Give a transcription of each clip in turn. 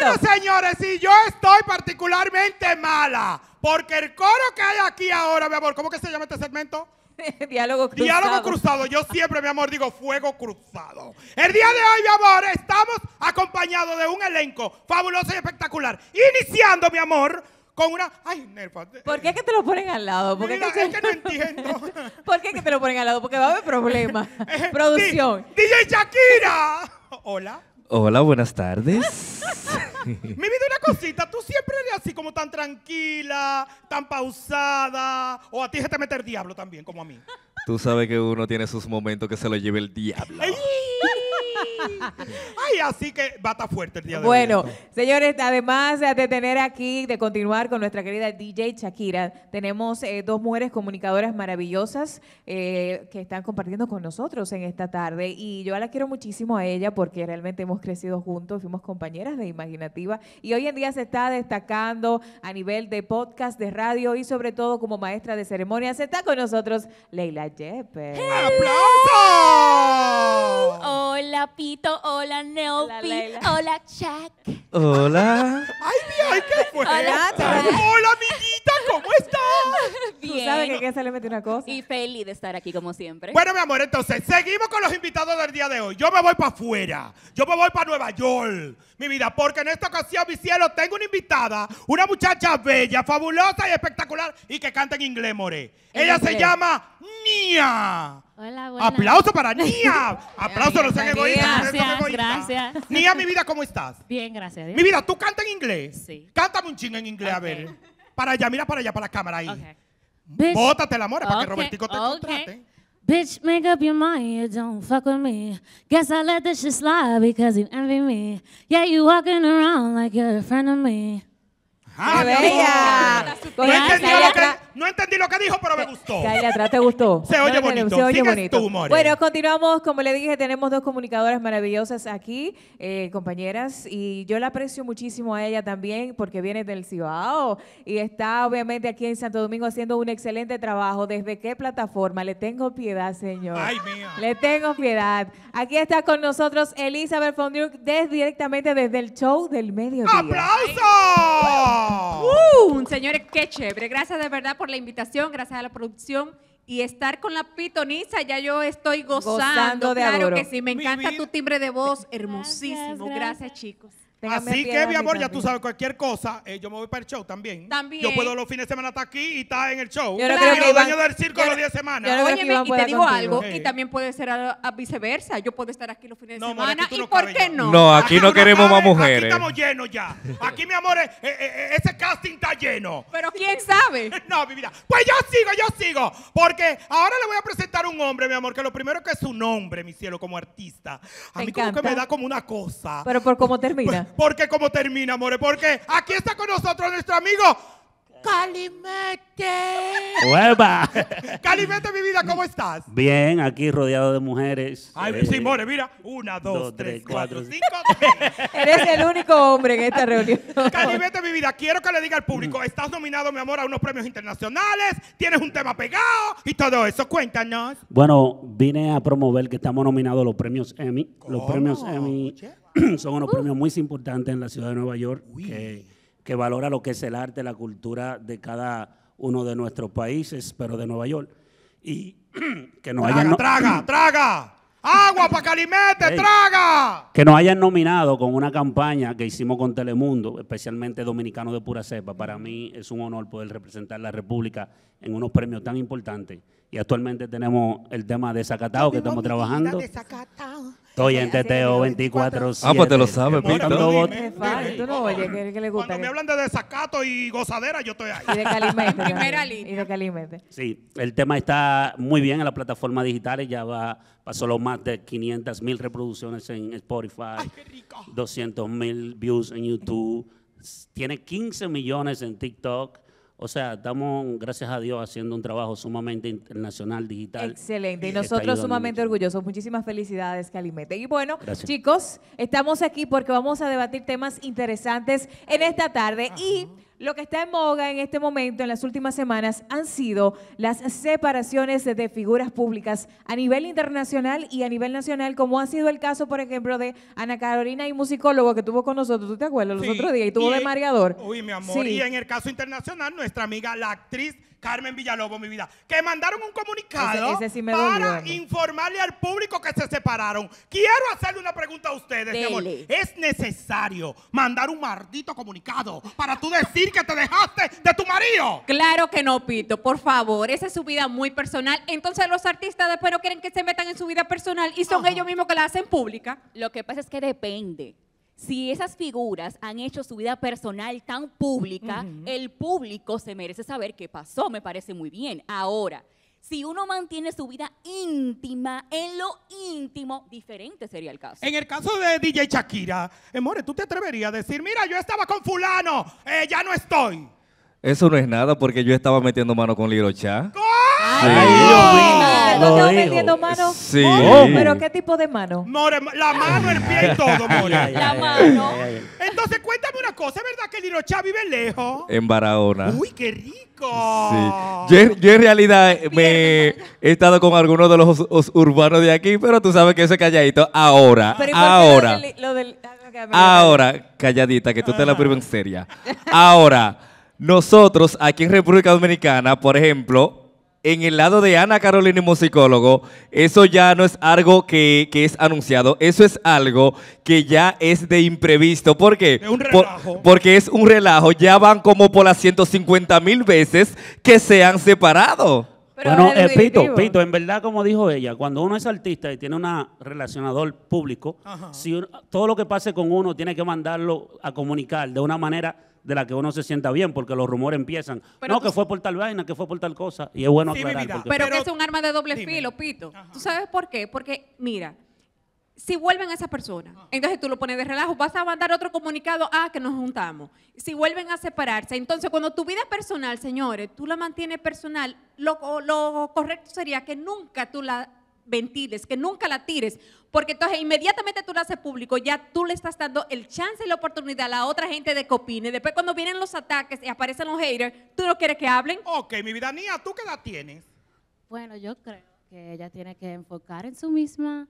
Bueno, señores, y yo estoy particularmente mala, porque el coro que hay aquí ahora, mi amor, ¿cómo que se llama este segmento? Diálogo cruzado. Diálogo cruzado. Yo siempre, mi amor, digo fuego cruzado. El día de hoy, mi amor, estamos acompañados de un elenco fabuloso y espectacular. Iniciando, mi amor, con una... Ay, nerfa. ¿Por qué es que te lo ponen al lado? ¿Por qué que... no entiendo. ¿Por qué es que te lo ponen al lado? Porque va a haber problemas. Eh, Producción. DJ Shakira. Hola. Hola, buenas tardes. Mi vida, una cosita, tú siempre eres así como tan tranquila, tan pausada, o a ti se te mete el diablo también, como a mí. Tú sabes que uno tiene sus momentos que se lo lleve el diablo. Ay, así que bata fuerte el día de hoy. Bueno, señores, además de tener aquí, de continuar con nuestra querida DJ Shakira, tenemos eh, dos mujeres comunicadoras maravillosas eh, que están compartiendo con nosotros en esta tarde. Y yo la quiero muchísimo a ella porque realmente hemos crecido juntos, fuimos compañeras de Imaginativa. Y hoy en día se está destacando a nivel de podcast, de radio y sobre todo como maestra de ceremonias. Está con nosotros Leila Yepes. ¡Aplausos! Hola, Pita hola Neopi, Hola, hola Jack. Hola. ¡Ay, mira! ¡Ay, qué fue! Hola, Hola, amiguito. ¿Cómo estás? Bien. Tú sabes que qué se le metió una cosa. Y feliz de estar aquí como siempre. Bueno, mi amor, entonces seguimos con los invitados del día de hoy. Yo me voy para afuera. Yo me voy para Nueva York. Mi vida, porque en esta ocasión, mi cielo, tengo una invitada, una muchacha bella, fabulosa y espectacular y que canta en inglés, more. Ella se llama Nia. Hola, hola. Aplauso para Nia. Aplauso, no sean egoístas. Gracias, gracias. Nia, mi vida, ¿cómo estás? Bien, gracias. Dios. Mi vida, ¿tú cantas en inglés? Sí. Cántame un ching en inglés, a ver. Para allá, mira para allá, para la cámara ahí. Bótate la mora para que Robertico te contrate. Bitch, make up your mind, you don't fuck with me. Guess I let this shit slide because you envy me. Yeah, you walking around like you're a friend of me. ¡Ah, ¡Qué bella! No entendió lo que, no entendí lo que dijo, pero me gustó. Cállate atrás te gustó. Se oye bonito. Se oye bonito. bueno, continuamos. Como le dije, tenemos dos comunicadoras maravillosas aquí, eh, compañeras. Y yo la aprecio muchísimo a ella también porque viene del Cibao y está obviamente aquí en Santo Domingo haciendo un excelente trabajo. ¿Desde qué plataforma? Le tengo piedad, señor. Ay, mía. Le tengo piedad. Aquí está con nosotros Elizabeth Fondriuk desde, directamente desde el show del Medio ¡Aplauso! Uh, señores, qué chévere. Gracias de verdad por la invitación, gracias a la producción y estar con la pitonisa, ya yo estoy gozando. de claro que sí, me encanta tu timbre de voz, hermosísimo. gracias chicos. Así que, mi amor, ya tú sabes, cualquier cosa, eh, yo me voy para el show también. Yo puedo los fines de semana estar aquí y estar en el show. y los dueños del circo los 10 semanas. y te digo algo, y también puede ser a- viceversa. Yo puedo estar aquí los fines de semana. ¿Y por qué no? No, aquí no queremos más mujeres. Aquí estamos llenos ya. Aquí, mi amor, eh, eh, ese casting está lleno. Pero quién sabe. No, mi vida. Pues yo sigo, yo sigo. Porque ahora le voy a presentar un hombre, mi amor, que lo primero que es su nombre, mi cielo, como artista. A mí como que me da como una cosa. Pero por cómo termina. Porque como termina, more, porque aquí está con nosotros nuestro amigo Calimete. ¡Hueva! Calimete, mi vida, ¿cómo estás? Bien, aquí rodeado de mujeres. Ay, eh, sí, more, mira. Una, dos, tres, cuatro, cinco. Eres el único hombre en esta reunión. Calimete, mi vida, quiero que le diga al público, estás nominado, mi amor, a unos premios internacionales, tienes un tema pegado y todo eso. Cuéntanos. Bueno, vine a promover que estamos nominados a los premios Emmy. Los premios Emmy. son unos uh. premios muy importantes en la ciudad de Nueva York que, valora lo que es el arte, la cultura de cada uno de nuestros países, pero de Nueva York. Y que nos traga, hayan... ¡Traga, traga! ¡Agua para Calimete, traga! Que nos hayan nominado con una campaña que hicimos con Telemundo, especialmente Dominicano de Pura Cepa. Para mí es un honor poder representar a la República en unos premios tan importantes. Y actualmente tenemos el tema de Zacatao que estamos trabajando. Estoy en TTO 24 Ah, pues te lo sabes, Pito. Tú no Cuando me hablan de desacato y gozadera, yo estoy ahí. Y de calimete. primera línea. Y de calimete. Sí, el tema está muy bien en las plataformas digitales. Ya va, pasó los más de 500 mil reproducciones en Spotify. Ay, qué rico. 200 mil views en YouTube. Tiene 15 millones en TikTok. O sea, estamos, gracias a Dios, haciendo un trabajo sumamente internacional, digital. Excelente. Y nosotros sumamente orgullosos. Muchísimas felicidades, Calimete. Y bueno, chicos, estamos aquí porque vamos a debatir temas interesantes en esta tarde. Y lo que está en boga en este momento, en las últimas semanas, han sido las separaciones de figuras públicas a nivel internacional y a nivel nacional, como ha sido el caso, por ejemplo, de Ana Carolina y musicólogo que tuvo con nosotros, ¿tú te acuerdas? Los otros días, y tuvo de mareador. Uy, mi amor, y en el caso internacional, nuestra amiga, la actriz Carmen Villalobos, mi vida, que mandaron un comunicado para informarle al público que se separaron. Quiero hacerle una pregunta a ustedes, ¿Es necesario mandar un maldito comunicado para tú decir que te dejaste de tu marido? Claro que no, Pito, por favor. Esa es su vida muy personal. Entonces los artistas después no quieren que se metan en su vida personal y son ellos mismos que la hacen pública. Lo que pasa es que depende si esas figuras han hecho su vida personal tan pública, el público se merece saber qué pasó, me parece muy bien. Ahora, si uno mantiene su vida íntima, en lo íntimo, diferente sería el caso. En el caso de DJ Shakira, eh, ¿tú te atreverías a decir, mira, yo estaba con fulano, eh, ya no estoy? Eso no es nada porque yo estaba metiendo mano con Lilo Chá lo tengo vendiendo mano? Sí. Oh, ¿Pero qué tipo de mano? la mano, el pie y todo, More. la mano. Entonces, cuéntame una cosa. ¿Es verdad que Lino vive lejos? En Barahona. Uy, qué rico. Sí. Yo, en realidad eh, me he estado con algunos de los, urbanos de aquí, pero tú sabes que ese calladito ahora, ahora, ah, ahora, calladita, que tú te la ah. pruebas en seria. Ahora, nosotros aquí en República Dominicana, por ejemplo, en el lado de Ana Carolina y musicólogo, eso ya no es algo que, es anunciado, eso es algo que ya es de imprevisto. ¿Por qué? porque es un relajo, ya van como por las 150 mil veces que se han separado. bueno, eh, Pito, Pito, en verdad, como dijo ella, cuando uno es artista y tiene un relacionador público, si todo lo que pase con uno tiene que mandarlo a comunicar de una manera de la que uno se sienta bien, porque los rumores empiezan. no, que fue por tal vaina, que fue por tal cosa. Y es bueno aclarar. Pero, que es un arma de doble filo, Pito. ¿Tú sabes por qué? Porque, mira, si vuelven a esa persona, entonces tú lo pones de relajo, vas a mandar otro comunicado, ah, que nos juntamos. Si vuelven a separarse, entonces cuando tu vida personal, señores, tú la mantienes personal, lo, lo correcto sería que nunca tú la ventiles, que nunca la tires, porque entonces inmediatamente tú la haces público, ya tú le estás dando el chance y la oportunidad a la otra gente de que opine. Después cuando vienen los ataques y aparecen los haters, tú no quieres que hablen. Ok, mi vida mía ¿tú qué la tienes? Bueno, yo creo que ella tiene que enfocar en su misma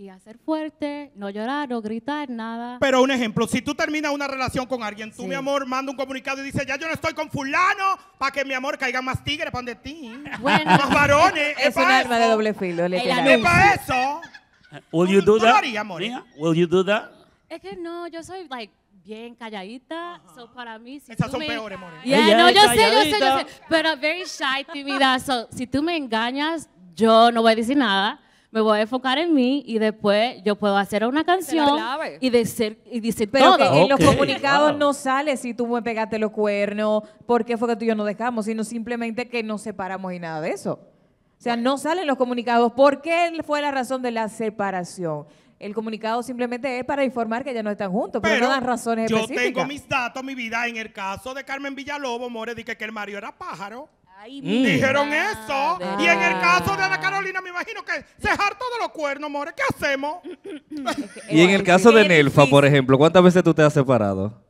y hacer fuerte, no llorar, no gritar, nada. Pero un ejemplo, si tú terminas una relación con alguien, tú, mi amor, manda un comunicado y dice, ya yo no estoy con fulano, para que mi amor caiga más tigres para donde ti. Bueno. Más varones. es, es un arma de doble filo, Le Es para eso. Uh, will you do that? Haría, will you do that? Es que no, yo soy, like, bien calladita. Uh Esas son peores, amor. Yeah, no, yo sé, yo sé, yo sé. Pero very shy, tímida. So, si tú me engañas, yo no voy a decir nada me voy a enfocar en mí y después yo puedo hacer una canción y decir, y decir Pero en los comunicados no sale si tú me pegaste los cuernos, porque fue que tú y yo nos dejamos, sino simplemente que nos separamos y nada de eso. O sea, no salen los comunicados. ¿Por qué fue la razón de la separación? El comunicado simplemente es para informar que ya no están juntos, pero, no dan razones específicas. Yo tengo mis datos, mi vida. En el caso de Carmen Villalobo More, dije que el Mario era pájaro. Mm. Dijeron eso. Y en el caso de Ana Carolina, me imagino que Cejar todos los cuernos, more. ¿Qué hacemos? y en el caso de Nelfa, por ejemplo, ¿cuántas veces tú te has separado?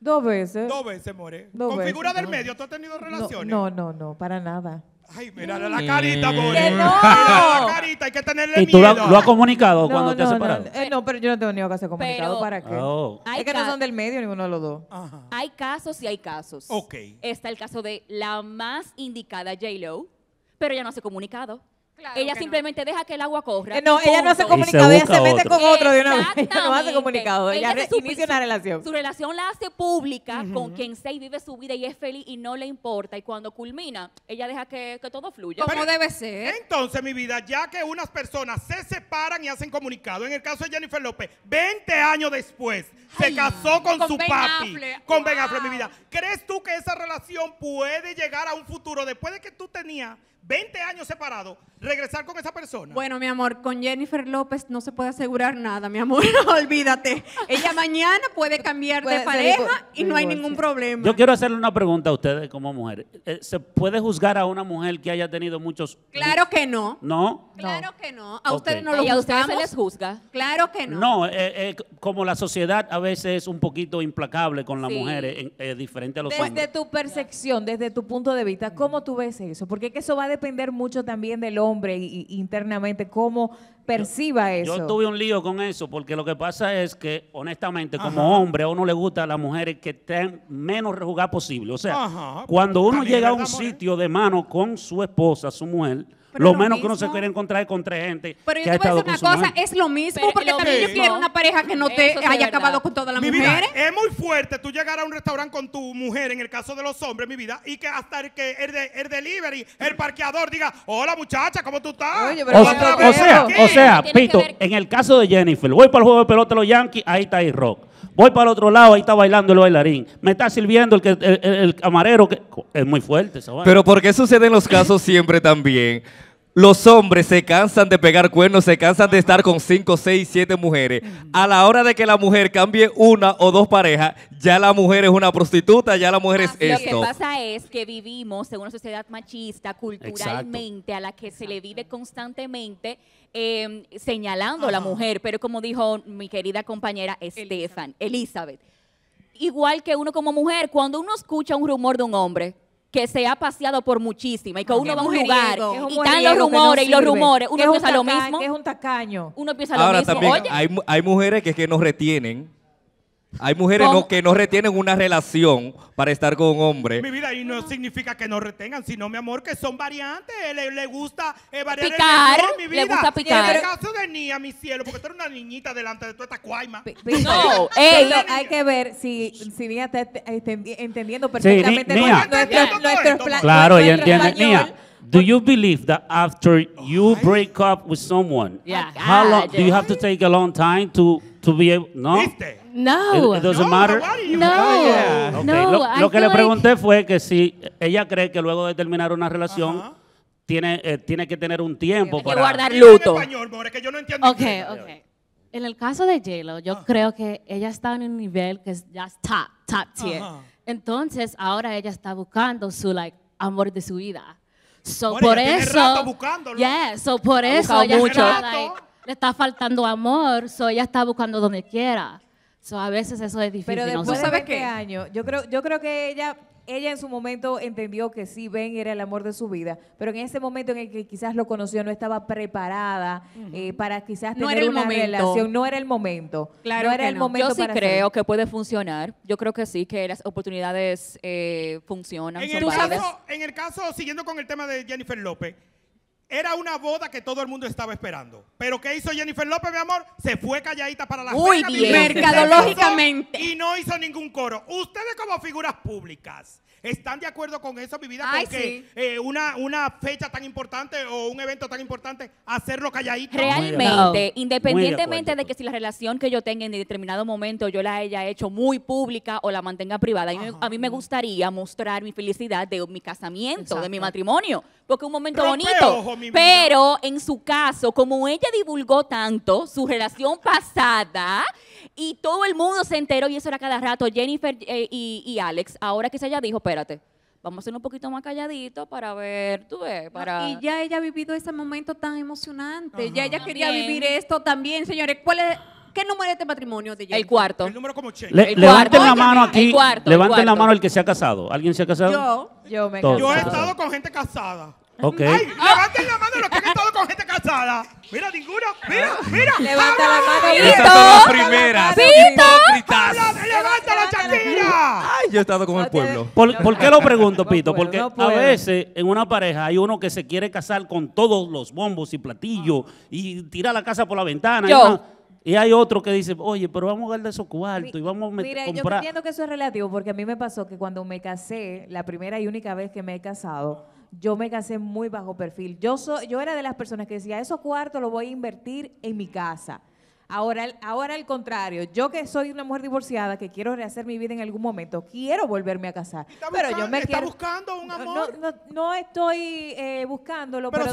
Dos veces. Dos veces, more. Con figura del medio, ¿tú has tenido relaciones? no, no, no para nada. Ay, mira la carita, pobre. Eh. Que no. la carita, hay que tenerle miedo. ¿Y tú Lo, has comunicado cuando te has separado? Eh, no, pero yo no tengo ni que hacer comunicado. ¿Para qué? Oh. Es que no son del medio ninguno de los dos. Ajá. Hay casos y hay casos. Ok. Está el caso de la más indicada, J-Lo, pero ya no hace comunicado ella simplemente deja que el agua corra. Eh, no, ella no hace comunicado, ella se mete con otro de una vez. Ella no hace comunicado, ella, una relación. Su relación la hace pública con quien y vive su vida y es feliz y no le importa. Y cuando culmina, ella deja que, todo fluya. Como debe ser. Entonces, mi vida, ya que unas personas se separan y hacen comunicado, en el caso de Jennifer López, 20 años después, se casó con, su ben papi, con Ben Affleck, mi vida. ¿Crees tú que esa relación puede llegar a un futuro después de que tú tenías 20 años separados, regresar con esa persona. Bueno, mi amor, con Jennifer López no se puede asegurar nada, mi amor, olvídate. Ella mañana puede cambiar de pareja y no hay ningún problema. Yo quiero hacerle una pregunta a ustedes como mujeres eh, ¿Se puede juzgar a una mujer que haya tenido muchos... Claro que no. ¿No? Claro que no. A ustedes no lo juzgamos. a ustedes se les juzga. Claro que no. No, eh, eh, como la sociedad a veces es un poquito implacable con las mujer mujeres, diferente a los hombres. Desde tu percepción, desde tu punto de vista, ¿cómo tú ves eso? Porque es que eso va a depender mucho también del hombre y, internamente, cómo perciba eso. Yo tuve un lío con eso, porque lo que pasa es que, honestamente, como hombre, a uno le gusta a las mujeres que estén menos rejugadas posible. O sea, cuando uno llega a un sitio de mano con su esposa, su mujer, lo, menos que uno se quiere encontrar es con tres gente. Pero yo te voy a una cosa, es lo mismo, porque también yo quiero una pareja que no te haya acabado con todas las mujeres. es muy fuerte tú llegar a un restaurante con tu mujer, en el caso de los hombres, mi vida, y que hasta el que el, de, el delivery, el parqueador diga, hola muchacha, ¿cómo tú estás? o, sea, o, sea, Pito, en el caso de Jennifer, voy para el juego de pelota de los Yankees, ahí está ahí Rock. Voy para el otro lado, ahí está bailando el bailarín. Me está sirviendo el, que, el, camarero. Que... Es muy fuerte Pero ¿por qué suceden los casos siempre también? Los hombres se cansan de pegar cuernos, se cansan de estar con 5, 6, 7 mujeres. A la hora de que la mujer cambie una o dos parejas, ya la mujer es una prostituta, ya la mujer es esto. Lo que pasa es que vivimos en una sociedad machista culturalmente a la que se le vive constantemente em, señalando a la mujer. Pero como dijo mi querida compañera Estefan, Elizabeth, igual que uno como mujer, cuando uno escucha un rumor de un hombre, que se ha paseado por muchísima y que uno va a un lugar y están los rumores y los rumores. Uno piensa lo mismo. es un tacaño. Uno empieza a lo mismo. También, Hay, hay mujeres que es que nos retienen hay mujeres que no retienen una relación para estar con un hombre. Mi vida, y no significa que no retengan, sino, mi amor, que son variantes. Le, le gusta eh, variar picar, el menú, mi vida. Le gusta picar. En el caso de Nia, mi cielo, porque tú eres una niñita delante de toda esta cuaima. no, eh, hay que ver si, si Nia está eh, entendiendo perfectamente sí, Nia. Nuestros planes. Claro, ella entiende. Nia. Do you believe that after you break up with someone, how long ah, do you have to take a long time to to be able? No. ¿Viste? No. no, No. Oh, lo, que le pregunté fue que si ella cree que luego de terminar una relación tiene, eh, tiene que tener un tiempo para guardar luto. En Okay, okay. En el caso de Jelo, yo ah. creo que ella está en un nivel que es ya top, top tier. Entonces, ahora ella está buscando su like amor de su vida. So, por eso, yeah, so por eso, le está faltando amor, so ella está buscando donde quiera. So, a veces eso es difícil. Pero después no de qué año, yo creo, yo creo que ella, ella en su momento entendió que sí, Ben era el amor de su vida, pero en ese momento en el que quizás lo conoció no estaba preparada eh, para quizás no tener era el una relación, no era el momento. Claro no era el momento. Yo sí creo que puede funcionar. Yo creo que sí, que las oportunidades eh, funcionan. En el, caso, en el caso, siguiendo con el tema de Jennifer López. Era una boda que todo el mundo estaba esperando. Pero ¿qué hizo Jennifer López, mi amor? Se fue calladita para la Muy bien, mercadológicamente. Y no hizo ningún coro. Ustedes como figuras públicas ¿Están de acuerdo con eso, mi vida? porque eh, una, una fecha tan importante o un evento tan importante, hacerlo calladito. Realmente, independientemente de, que si la relación que yo tenga en determinado momento yo la haya hecho muy pública o la mantenga privada, a mí me gustaría mostrar mi felicidad de mi casamiento, de mi matrimonio, porque es un momento bonito. pero en su caso, como ella divulgó tanto su relación pasada y todo el mundo se enteró y eso era cada rato, Jennifer eh, y, Alex, ahora que se haya dicho... Pues, espérate, vamos a ser un poquito más calladito para ver, tú ves, para... y ya ella ha vivido ese momento tan emocionante, ya ella quería vivir esto también, señores, ¿cuál es...? ¿Qué número es este matrimonio, DJ? El cuarto. El número levanten la mano aquí. levanten la mano el que se ha casado. ¿Alguien se ha casado? Yo. Yo me casé. Yo he estado con gente casada. Ok. levanten la mano los que han estado con gente casada. Mira, ninguno. Mira, mira. Levanta la mano. Esa la primera. Levanta la, yo he estado con el pueblo. ¿Por, qué lo pregunto, Pito? Porque a veces en una pareja hay uno que se quiere casar con todos los bombos y platillos y tira la casa por la ventana. Y hay otro que dice, oye, pero vamos a de esos cuartos y vamos a comprar. yo entiendo que eso es relativo, porque a mí me pasó que cuando me casé, la primera y única vez que me he casado, yo me casé muy bajo perfil. Yo, soy. yo era de las personas que decía, esos cuartos los voy a invertir en mi casa. Ahora, ahora al contrario, yo que soy una mujer divorciada, que quiero rehacer mi vida en algún momento, quiero volverme a casar. Pero yo me está buscando un amor? No, no, estoy buscándolo, pero,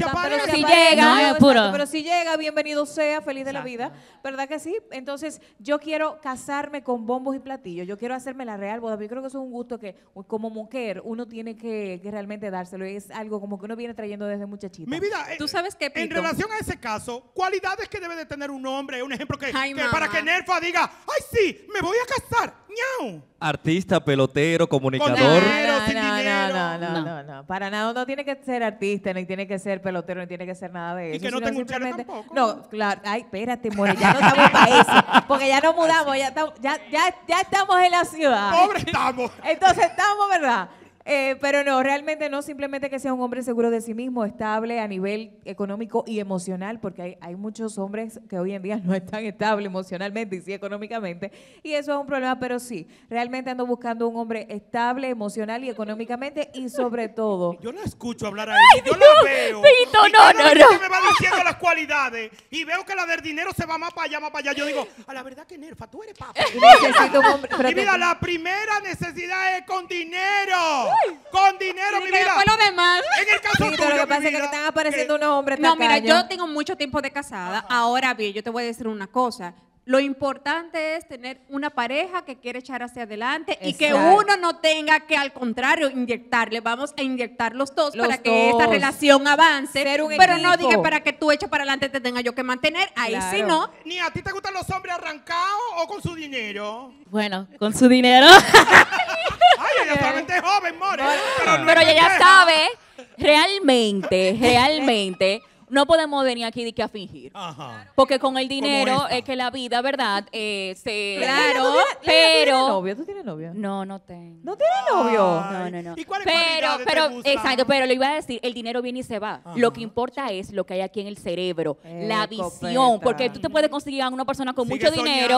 si, llega, bienvenido sea, feliz de la vida, ¿verdad que sí? Entonces, yo quiero casarme con bombos y platillos, yo quiero hacerme la real boda, yo creo que eso es un gusto que como mujer uno tiene que, realmente dárselo, es algo como que uno viene trayendo desde muchachito. Mi ¿Tú eh, sabes qué, en relación a ese caso, cualidades que debe de tener un hombre, un ejemplo porque para que Nerfa diga, ¡ay sí! ¡Me voy a casar! Artista, pelotero, comunicador. no, no, no, no, no, Para nada, no tiene que ser artista, ni tiene que ser pelotero, ni tiene que ser nada de eso. Y que no tenga un No, claro. Ay, espérate, more, ya no estamos para eso. Porque ya nos mudamos, ya, ya estamos en la ciudad. Pobre estamos. Entonces estamos, ¿verdad? Eh, pero no, realmente no simplemente que sea un hombre seguro de sí mismo, estable a nivel económico y emocional, porque hay, muchos hombres que hoy en día no están estables emocionalmente y sí económicamente, y eso es un problema, pero sí, realmente ando buscando un hombre estable emocional y económicamente y sobre todo... Yo no escucho hablar a él yo lo veo. no, no, no. me va diciendo las cualidades y veo que la del dinero se va más para allá, más para allá. Yo digo, a la verdad que nerfa, tú eres papá. la primera necesidad es con dinero con dinero, mi vida. lo demás. En el caso lo que pasa es que están apareciendo unos hombres No, mira, yo tengo mucho tiempo de casada. Ahora bien, yo te voy a decir una cosa. Lo importante es tener una pareja que quiere echar hacia adelante y que uno no tenga que, al contrario, inyectarle. Vamos a inyectar los dos para que esta relación avance. pero no diga para que tú eches para adelante te tenga yo que mantener. Ahí sí no. Ni a ti te gustan los hombres arrancados o con su dinero. Bueno, con su dinero. Ay, ella eh, solamente es joven, more. pero, ella ya sabe, realmente, realmente. No podemos venir aquí de que a fingir. Porque con el dinero es que la vida, ¿verdad? Eh, claro, pero. ¿Tú tienes novio? ¿Tú tienes novio? No, no tengo. ¿No tienes novio? No, no, no. ¿Y cuál pero, pero, exacto, pero le iba a decir, el dinero viene y se va. Lo que importa es lo que hay aquí en el cerebro, eh, la visión. Porque tú te puedes conseguir a una persona con mucho dinero.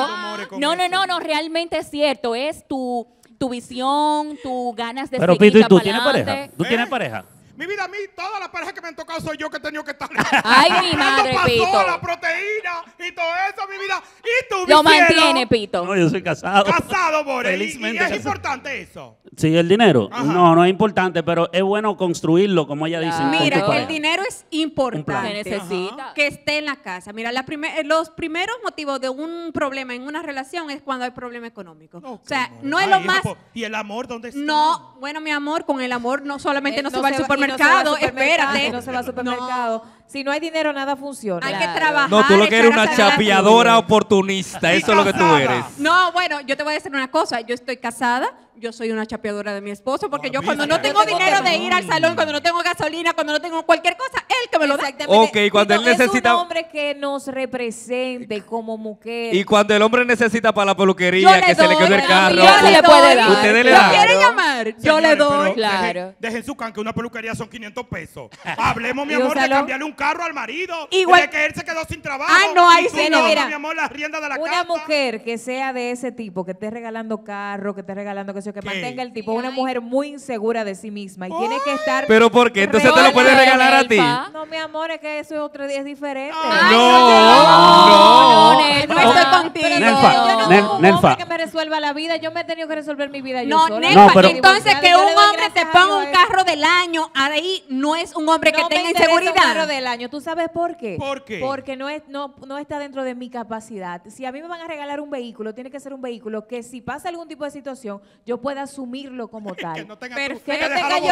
no, no, no, no, realmente es cierto. Es tu tu visión, tus ganas de Pero seguir Pito, ¿y tú tienes pareja? ¿Tú tienes pareja? Mi vida, a mí, todas las parejas que me han tocado soy yo que he tenido que estar. Ay, mi madre, Pito. La proteína y todo eso, mi vida. Y tú, Lo mantiene, Pito. No, yo soy casado. Casado, More. Felizmente. Y, es importante eso. Sí, el dinero. No, no es importante, pero es bueno construirlo, como ella dice. Mira, que el dinero es importante. Se necesita. Que esté en la casa. Mira, eh, los primeros motivos de un problema en una relación es cuando hay problema económico. o sea, no es lo más. ¿Y el amor dónde está? No, bueno, mi amor, con el amor no solamente eh, no, se va al supermercado supermercado, no se va al supermercado, espérate. No se va al supermercado. Si no hay dinero, nada funciona. Hay que trabajar. No, tú lo que eres una chapeadora oportunista. Eso es lo que tú eres. No, bueno, yo te voy a decir una cosa. Yo estoy casada. Yo soy una chapeadora de mi esposo porque ah, yo cuando no tengo dinero de ir al salón, cuando no tengo gasolina, cuando no tengo cualquier cosa, él que me lo da. Ok, cuando él necesita... Es un hombre que nos represente como mujer. Y cuando el hombre necesita para la peluquería, que se le quede el carro. Ustedes le dan. quieren llamar? Yo le doy. Claro. Dejen su can que una peluquería son 500 pesos. Hablemos, mi amor, de cambiarle un carro al marido. Igual. que él se quedó sin trabajo. Ah, no, una mujer que sea de ese tipo, que esté regalando carro, que esté regalando que sea, que mantenga el tipo, una mujer muy insegura de sí misma y tiene que estar. ¿Pero por qué? Entonces te lo puede regalar a ti. No, mi amor, es que eso es otro día, es diferente. no, no, no, no, no, no, no, resuelva la vida. Yo me he tenido que resolver mi vida no, yo sola. no, pero, entonces que un hombre te ponga un carro del año, ahí no es un hombre que no tenga inseguridad. Un carro del año. ¿Tú sabes por qué? ¿Por qué? Porque no, es, no, no está dentro de mi capacidad. Si a mí me van a regalar un vehículo, tiene que ser un vehículo que si pasa algún tipo de situación, yo pueda asumirlo como tal. que no tenga, que yo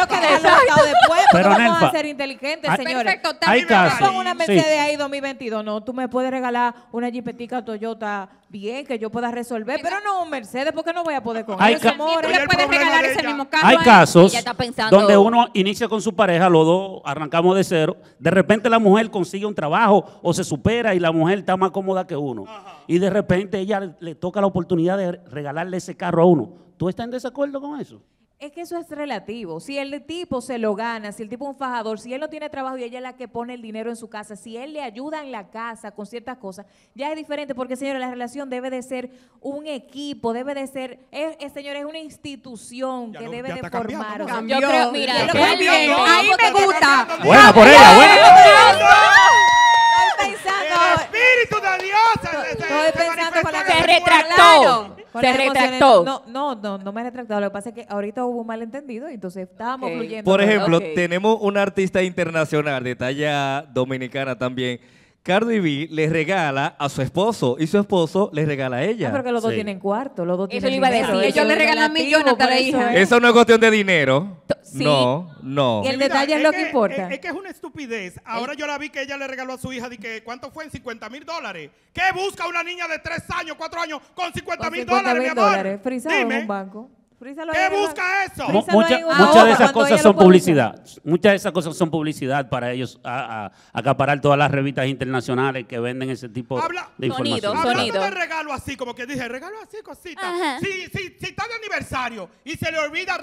que dejarlo después. Pero vamos a ser inteligentes, señores. Perfecto, también me una Mercedes ahí 2022. No, tú me puedes regalar una Jeepetica Toyota bien, que yo pueda resolver, pero no Mercedes, porque no voy a poder con hay ese mismo hay casos donde uno inicia con su pareja, los dos arrancamos de cero, de repente la mujer consigue un trabajo o se supera y la mujer está más cómoda que uno. Y de repente ella le toca la oportunidad de regalarle ese carro a uno. ¿Tú estás en desacuerdo con eso? Es que eso es relativo. Si el tipo se lo gana, si el tipo es un fajador, si él no tiene trabajo y ella es la que pone el dinero en su casa, si él le ayuda en la casa con ciertas cosas, ya es diferente porque, señores, la relación debe de ser un equipo, debe de ser, es, es es una institución que debe de formar. Yo creo, mira, por ahí me gusta. Buena por ella, buena. Estoy pensando, el espíritu de Dios. pensando para se retractó. Se retractó. No, no, no, no me ha retractado. Lo que pasa es que ahorita hubo un malentendido, y entonces estábamos fluyendo. Por pues. ejemplo, tenemos una artista internacional de talla dominicana también. Cardi B le regala a su esposo y su esposo le regala a ella. Ah, pero que los dos tienen cuarto, los dos tienen tienen Eso iba a decir, ellos le regalan millones a la hija. Eso no es cuestión de dinero. No, no. Y el detalle es, lo que, importa. Es, que es una estupidez. Ahora yo la vi que ella le regaló a su hija de que, ¿cuánto fue? En 50 mil dólares. ¿Qué busca una niña de 3 años, 4 años con 50 mil dólares, mi amor? Dólares. En un banco. ¿Qué busca eso? Muchas de esas cosas son publicidad. Muchas de esas cosas son publicidad para ellos a, acaparar todas las revistas internacionales que venden ese tipo de información. Hablando de regalo así, como que dije, regalo así, cosita. Si, está de aniversario y se le olvida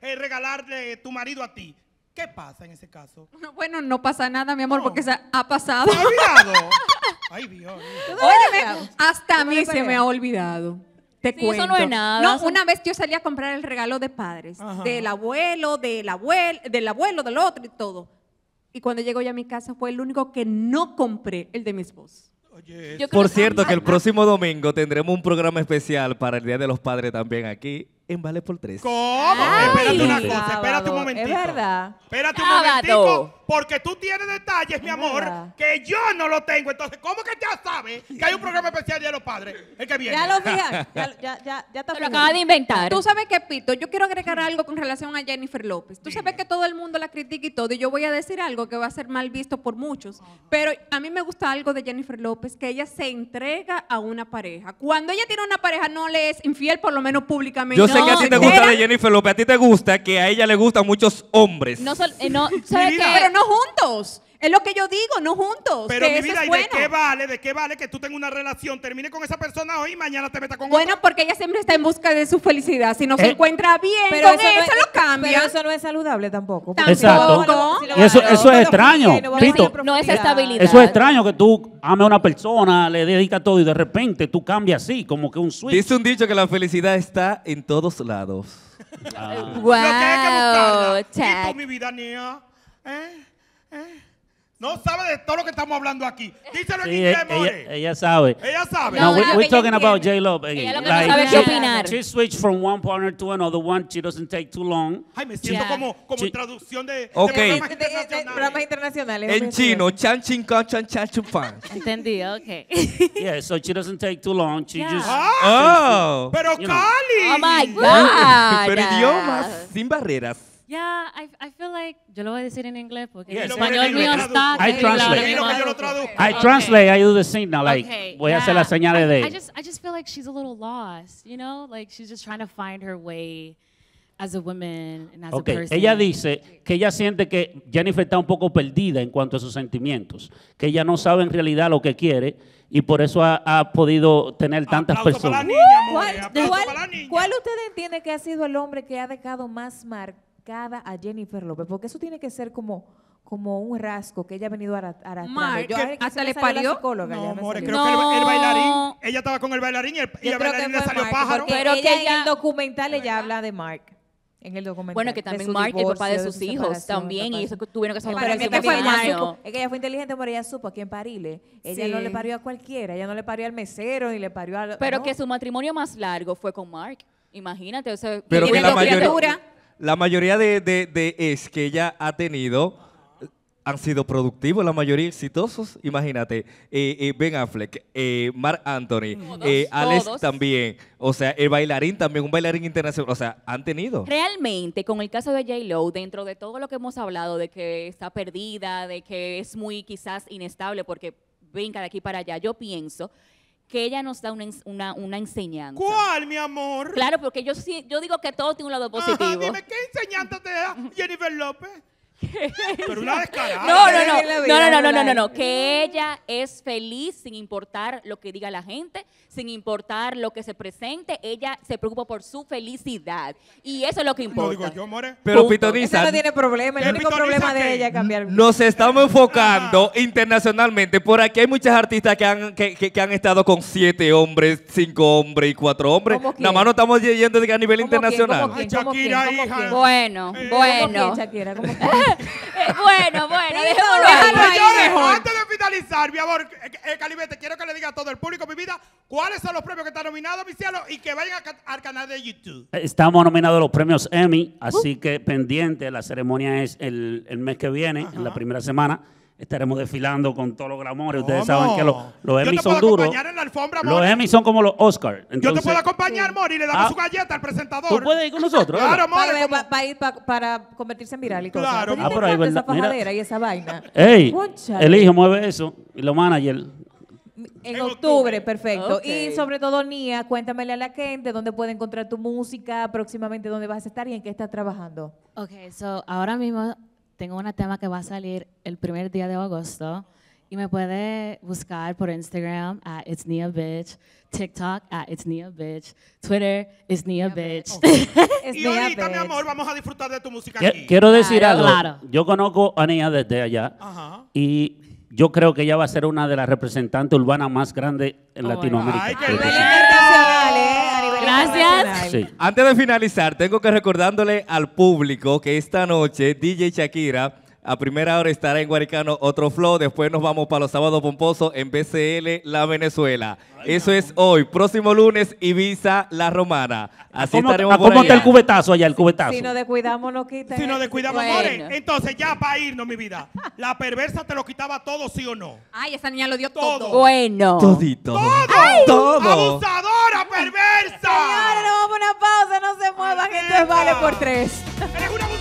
eh, regalarle, tu marido a ti, ¿Qué pasa en ese caso? bueno, no pasa nada, mi amor, porque ha pasado. ¿Se ha olvidado? Ay, Dios. hasta a mí se me ha olvidado. Eso no es nada. No, una vez yo salí a comprar el regalo de padres, del abuelo, del abuelo, del abuelo, del otro y todo. Y cuando llegó ya a mi casa fue el único que no compré, el de mis esposo. Por cierto, que el próximo domingo tendremos un programa especial para el Día de los Padres también aquí en Vale por Tres. ¿Cómo? espérate una cosa, espérate un momentito. Es verdad. Espérate un momento. porque tú tienes detalles, mi amor, que yo no lo tengo. Entonces, ¿cómo que ya sabes que hay un programa especial de los padres? El que viene. Ya lo dije. Ya, ya, ya, ya Te lo acaba de inventar. Tú sabes que, Pito, yo quiero agregar algo con relación a Jennifer López. Tú sabes que todo el mundo la critica y todo, y yo voy a decir algo que va a ser mal visto por muchos. Pero a mí me gusta algo de Jennifer López, que ella se entrega a una pareja. Cuando ella tiene una pareja, no le es infiel, por lo menos públicamente sé no, a ti te gusta de Jennifer López. A ti te gusta que a ella le gustan muchos hombres. No, eh, no Pero no juntos. Es lo que yo digo, no juntos. Pero ¿y de qué vale? ¿De qué vale que tú tengas una relación, termine con esa persona hoy y mañana te metas con otra? Bueno, porque ella siempre está en busca de su felicidad. Si no se eh, encuentra bien, eso, no lo cambia. Pero eso no es saludable tampoco. Exacto. Eso, eso es extraño. Pito, no es estabilidad. Eso es extraño que tú ames a una persona, le dedicas todo y de repente tú cambias así, como que un switch. Dice un dicho que la felicidad está en todos lados. Ah. Wow, que mi vida ¿Eh? ¿Eh? No sabe de todo lo que estamos hablando aquí. Díselo sí, en inglés, ella, ella, sabe. Ella sabe. No, we, we're talking about J Lo. Ella eh, lo que like, no sabe qué opinar. She switched from one partner to another one. She doesn't take too long. Ay, me siento como, como traducción de, okay. de programas internacionales. En chino, chan ching, can chan chan chupan. Entendí, okay. yeah, so she doesn't take too long. She just. Oh, oh. pero Cali. Oh my God. Pero idiomas sin barreras. Yeah, I, I feel like, yo lo voy a decir en inglés porque yes. el español mío está... I translate. I translate, I do the now, like, voy a hacer las señales de... I just, I just feel like she's a little lost, you know? Like, she's just trying to find her way as a woman and as a person. Ella dice que ella siente que Jennifer está un poco perdida en cuanto a sus sentimientos, que ella no sabe en realidad lo que quiere y por eso ha, podido tener tantas personas. ¿Cuál, ¿Cuál usted entiende que ha sido el hombre que ha dejado más marca? a Jennifer López, porque eso tiene que ser como como un rasgo que ella ha venido a Mark, yo, hasta le parió. No, amores, creo que el, bailarín, ella estaba con el bailarín y el, bailarín le salió pájaro. Pero que en el documental ella habla de Mark. En el documental. Bueno, que también Mark, es el papá de sus hijos, también, y eso tuvieron que ser Pero que Es que ella fue inteligente, pero ella supo a quién parirle. Ella no le parió a cualquiera, ella no le parió al mesero, ni le parió al... Pero que su matrimonio más largo fue con Mark, imagínate. O sea, pero que la mayoría la mayoría de, de, es que ella ha tenido han sido productivos, la mayoría exitosos. Imagínate, eh, eh, Ben Affleck, eh, Mark Anthony, eh, Alex también. O sea, el bailarín también, un bailarín internacional. O sea, han tenido. Realmente, con el caso de J. Lo, dentro de todo lo que hemos hablado, de que está perdida, de que es muy quizás inestable, porque venga de aquí para allá, yo pienso que ella nos da una, una, enseñanza. ¿Cuál, mi amor? Claro, porque yo, yo digo que todo tiene un lado positivo. Ah, dime, ¿qué enseñanza te da Jennifer López? Pero una descarada. No, no, ¿eh? no, no, no, no, no, que ella es feliz sin importar lo que diga la gente, sin importar lo que se presente, ella se preocupa por su felicidad y eso es lo que importa. No digo yo, more. Pero Pitoniza. no tiene problema, el único problema de ella es cambiar. Nos estamos enfocando internacionalmente, por aquí hay muchas artistas que han, que, que, han estado con siete hombres, cinco hombres y cuatro hombres. Nada más no estamos yendo a nivel internacional. Bueno, bueno. Eh, bueno, bueno, dejémoslo ahí. antes de finalizar, mi amor, eh, eh Calibete, quiero que le diga a todo el público, mi vida, cuáles son los premios que están nominados, mi y que vayan al canal de YouTube. Eh, estamos nominados a los premios Emmy, así uh. que pendiente, la ceremonia es el, mes que viene, en la primera semana estaremos desfilando con todos los glamores. Ustedes saben que los, los Emmy son duros. los Emmy son como los Oscars. Yo te puedo acompañar, Mori, le damos ah. su galleta al presentador. Tú puedes ir con nosotros. claro, Mori. Para ir para convertirse en viral y todo. Claro. Pues, ah, pero ahí, Esa Mira. y esa vaina. Ey, el hijo mueve eso y los managers... En, en octubre, perfecto. Y sobre todo, Nia, cuéntamele a la gente dónde puede encontrar tu música, próximamente dónde vas a estar y en qué estás trabajando. Ok, so ahora mismo tengo un tema que va a salir el primer día de agosto y me puede buscar por Instagram a It's Nia Bitch, TikTok a It's Nia Bitch, Twitter It's Nia, Bitch. y ahorita, mi amor, vamos a disfrutar de tu música Quiero decir algo. Yo conozco a Nia desde allá y yo creo que ella va a ser una de las representantes urbanas más grandes en oh, Latinoamérica. Antes de finalizar, tengo que recordándole al público que esta noche DJ Shakira a primera hora estará en Guaricano otro flow. Después nos vamos para los sábados pomposos en BCL La Venezuela. Eso es hoy. Próximo lunes, Ibiza La Romana. Así ¿Cómo, estaremos ¿Cómo está el cubetazo allá, el cubetazo? Si nos descuidamos, lo quita Si nos descuidamos, Entonces, ya para irnos, mi vida. La perversa te lo quitaba todo, ¿sí o no? Ay, esa niña lo dio todo. Bueno. Todito. Todo. Ay. Todo. Abusadora perversa. Señores, nos vamos a una pausa. No se muevan. Entonces Vale por Tres.